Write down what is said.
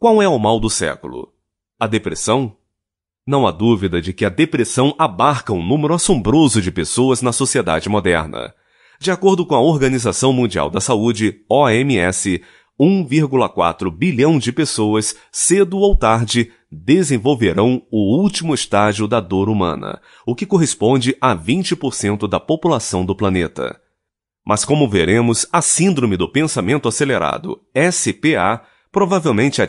Qual é o mal do século? A depressão? Não há dúvida de que a depressão abarca um número assombroso de pessoas na sociedade moderna. De acordo com a Organização Mundial da Saúde, OMS, 1,4 bilhão de pessoas, cedo ou tarde, desenvolverão o último estágio da dor humana, o que corresponde a 20% da população do planeta. Mas como veremos, a síndrome do pensamento acelerado, SPA, provavelmente atinge